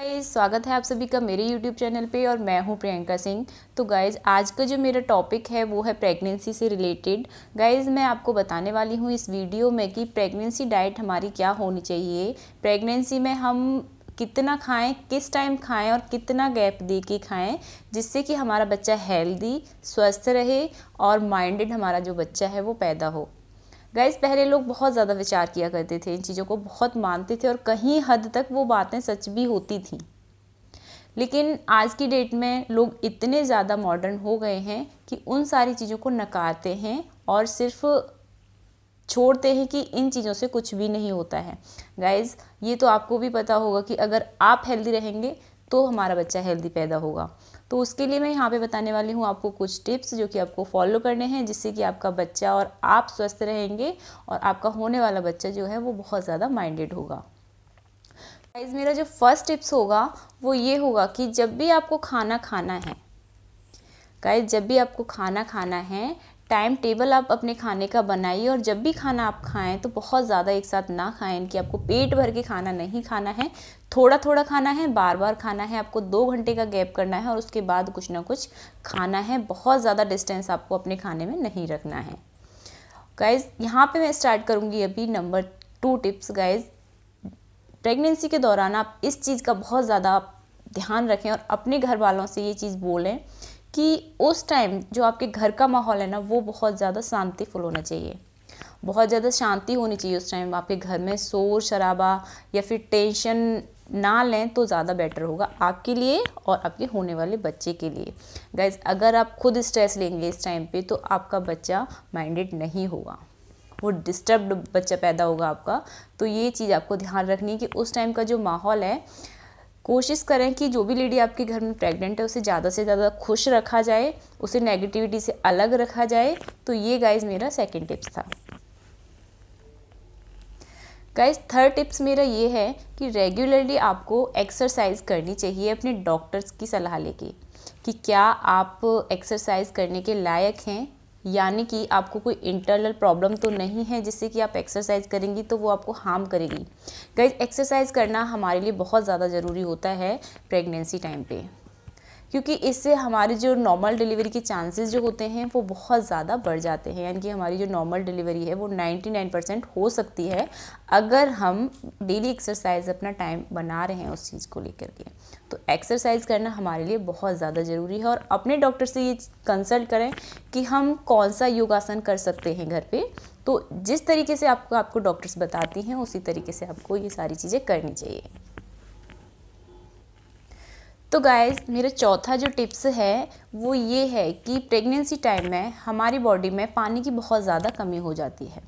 guys स्वागत है आप सभी का मेरे YouTube चैनल पे और मैं हूँ प्रियंका सिंह तो गाइज़ आज का जो मेरा टॉपिक है वो है प्रेगनेंसी से रिलेटेड गाइज़ मैं आपको बताने वाली हूँ इस वीडियो में कि प्रेगनेंसी डाइट हमारी क्या होनी चाहिए प्रेगनेंसी में हम कितना खाएं किस टाइम खाएं और कितना गैप दे के खाएँ जिससे कि हमारा बच्चा हेल्दी स्वस्थ रहे और माइंडेड हमारा जो बच्चा है वो पैदा हो गाइस पहले लोग बहुत ज़्यादा विचार किया करते थे इन चीज़ों को बहुत मानते थे और कहीं हद तक वो बातें सच भी होती थी लेकिन आज की डेट में लोग इतने ज़्यादा मॉडर्न हो गए हैं कि उन सारी चीज़ों को नकारते हैं और सिर्फ छोड़ते हैं कि इन चीज़ों से कुछ भी नहीं होता है गाइज़ ये तो आपको भी पता होगा कि अगर आप हेल्दी रहेंगे तो हमारा बच्चा हेल्दी पैदा होगा तो उसके लिए मैं यहाँ पे बताने वाली हूँ आपको कुछ टिप्स जो कि आपको फॉलो करने हैं जिससे कि आपका बच्चा और आप स्वस्थ रहेंगे और आपका होने वाला बच्चा जो है वो बहुत ज़्यादा माइंडेड होगा गाइज मेरा जो फर्स्ट टिप्स होगा वो ये होगा कि जब भी आपको खाना खाना है गाइज जब भी आपको खाना खाना है टाइम टेबल आप अपने खाने का बनाइए और जब भी खाना आप खाएं तो बहुत ज़्यादा एक साथ ना खाएं कि आपको पेट भर के खाना नहीं खाना है थोड़ा थोड़ा खाना है बार बार खाना है आपको दो घंटे का गैप करना है और उसके बाद कुछ ना कुछ खाना है बहुत ज़्यादा डिस्टेंस आपको अपने खाने में नहीं रखना है गाइज़ यहाँ पर मैं स्टार्ट करूँगी अभी number two tips guys pregnancy के दौरान आप इस चीज़ का बहुत ज़्यादा ध्यान रखें और अपने घर वालों से ये चीज़ बोलें कि उस टाइम जो आपके घर का माहौल है ना वो बहुत ज़्यादा शांतिफुल होना चाहिए बहुत ज़्यादा शांति होनी चाहिए उस टाइम आपके घर में शोर शराबा या फिर टेंशन ना लें तो ज़्यादा बेटर होगा आपके लिए और आपके होने वाले बच्चे के लिए गाइज अगर आप खुद स्ट्रेस लेंगे इस टाइम पे तो आपका बच्चा माइंडेड नहीं होगा वो डिस्टर्ब बच्चा पैदा होगा आपका तो ये चीज़ आपको ध्यान रखनी है कि उस टाइम का जो माहौल है कोशिश करें कि जो भी लेडी आपके घर में प्रेग्नेंट है उसे ज़्यादा से ज़्यादा खुश रखा जाए उसे नेगेटिविटी से अलग रखा जाए तो ये गाइज मेरा सेकेंड टिप्स था गाइज थर्ड टिप्स मेरा ये है कि रेगुलरली आपको एक्सरसाइज करनी चाहिए अपने डॉक्टर्स की सलाह लेके कि क्या आप एक्सरसाइज करने के लायक हैं यानी कि आपको कोई इंटरनल प्रॉब्लम तो नहीं है जिससे कि आप एक्सरसाइज करेंगी तो वो आपको हार्म करेगी गाइज एक्सरसाइज करना हमारे लिए बहुत ज़्यादा ज़रूरी होता है प्रेगनेंसी टाइम पर क्योंकि इससे हमारे जो नॉर्मल डिलीवरी के चांसेस जो होते हैं वो बहुत ज़्यादा बढ़ जाते हैं यानी कि हमारी जो नॉर्मल डिलीवरी है वो 99 परसेंट हो सकती है अगर हम डेली एक्सरसाइज अपना टाइम बना रहे हैं उस चीज़ को लेकर के तो एक्सरसाइज करना हमारे लिए बहुत ज़्यादा ज़रूरी है और अपने डॉक्टर से ये कंसल्ट करें कि हम कौन सा योगासन कर सकते हैं घर पर तो जिस तरीके से आपको आपको डॉक्टर्स बताती हैं उसी तरीके से आपको ये सारी चीज़ें करनी चाहिए तो गाइस मेरा चौथा जो टिप्स है वो ये है कि प्रेगनेंसी टाइम में हमारी बॉडी में पानी की बहुत ज़्यादा कमी हो जाती है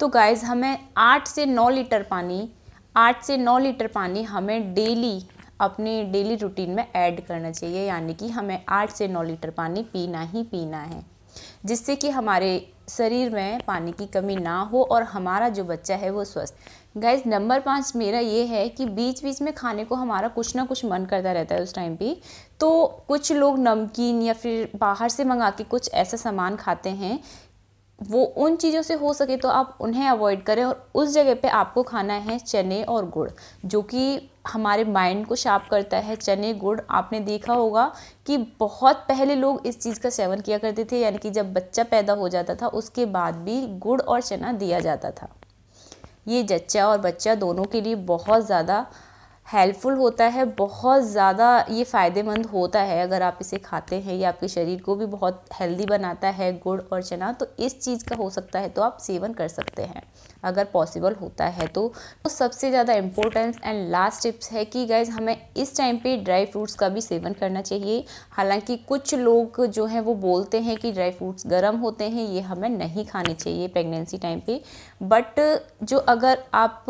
तो गाइस हमें आठ से नौ लीटर पानी आठ से नौ लीटर पानी हमें डेली अपने डेली रूटीन में ऐड करना चाहिए यानी कि हमें आठ से नौ लीटर पानी पीना ही पीना है जिससे कि हमारे शरीर में पानी की कमी ना हो और हमारा जो बच्चा है वो स्वस्थ गैस नंबर पाँच मेरा ये है कि बीच बीच में खाने को हमारा कुछ ना कुछ मन करता रहता है उस टाइम भी तो कुछ लोग नमकीन या फिर बाहर से मंगा के कुछ ऐसा सामान खाते हैं वो उन चीज़ों से हो सके तो आप उन्हें अवॉइड करें और उस जगह पे आपको खाना है चने और गुड़ जो कि हमारे माइंड को शार्प करता है चने गुड़ आपने देखा होगा कि बहुत पहले लोग इस चीज़ का सेवन किया करते थे यानी कि जब बच्चा पैदा हो जाता था उसके बाद भी गुड़ और चना दिया जाता था ये जच्चा और बच्चा दोनों के लिए बहुत ज़्यादा हेल्पफुल होता है बहुत ज़्यादा ये फ़ायदेमंद होता है अगर आप इसे खाते हैं या आपके शरीर को भी बहुत हेल्दी बनाता है गुड़ और चना तो इस चीज़ का हो सकता है तो आप सेवन कर सकते हैं अगर पॉसिबल होता है तो, तो सबसे ज़्यादा इम्पोर्टेंस एंड लास्ट टिप्स है कि गैज़ हमें इस टाइम पे ड्राई फ्रूट्स का भी सेवन करना चाहिए हालांकि कुछ लोग जो हैं वो बोलते हैं कि ड्राई फ्रूट्स गर्म होते हैं ये हमें नहीं खाने चाहिए प्रेगनेंसी टाइम पे बट जो अगर आप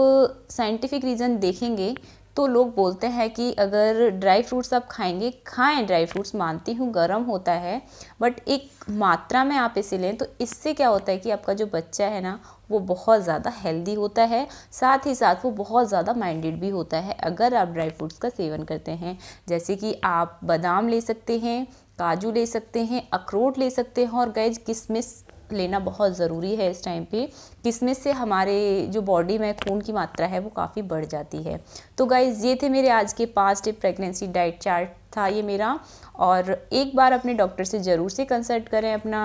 साइंटिफिक रीज़न देखेंगे तो लोग बोलते हैं कि अगर ड्राई फ्रूट्स आप खाएंगे खाएं ड्राई फ्रूट्स मानती हूँ गर्म होता है बट एक मात्रा में आप इसे लें तो इससे क्या होता है कि आपका जो बच्चा है ना वो बहुत ज़्यादा हेल्दी होता है साथ ही साथ वो बहुत ज़्यादा माइंडेड भी होता है अगर आप ड्राई फ्रूट्स का सेवन करते हैं जैसे कि आप बादाम ले सकते हैं काजू ले सकते हैं अखरोट ले सकते हैं और गैज किशमिश लेना बहुत ज़रूरी है इस टाइम पे जिसमें से हमारे जो बॉडी में खून की मात्रा है वो काफ़ी बढ़ जाती है तो गाइज़ ये थे मेरे आज के पाँच टिप प्रेगनेंसी डाइट चार्ट था ये मेरा और एक बार अपने डॉक्टर से ज़रूर से कंसल्ट करें अपना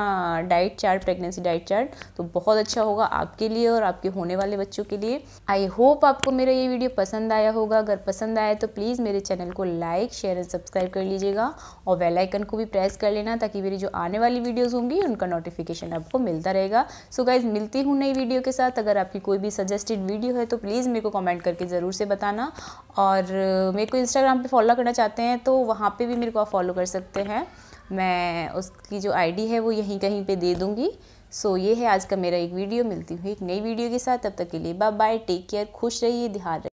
diet chart pregnancy diet chart तो बहुत अच्छा होगा आपके लिए और आपके होने वाले बच्चों के लिए आई होप आपको मेरा ये वीडियो पसंद आया होगा अगर पसंद आया तो प्लीज़ मेरे चैनल को लाइक शेयर एंड सब्सक्राइब कर लीजिएगा और वेलाइकन को भी प्रेस कर लेना ताकि मेरी जो आने वाली वीडियोज़ होंगी उनका नोटिफिकेशन आपको मिलता रहेगा सो गाइज मिलती हूँ नई वीडियो के साथ अगर आपकी कोई भी सजेस्टेड वीडियो है तो प्लीज़ मेरे को कमेंट करके ज़रूर से बताना और मेरे को इंस्टाग्राम पे फॉलो करना चाहते हैं तो वहाँ वहाँ पे भी मेरे को आप फॉलो कर सकते हैं मैं उसकी जो आईडी है वो यहीं कहीं पे दे दूँगी सो ये है आज का मेरा एक वीडियो मिलती हुई एक नई वीडियो के साथ तब तक के लिए बाय बाय टेक केयर खुश रहिए ध्यान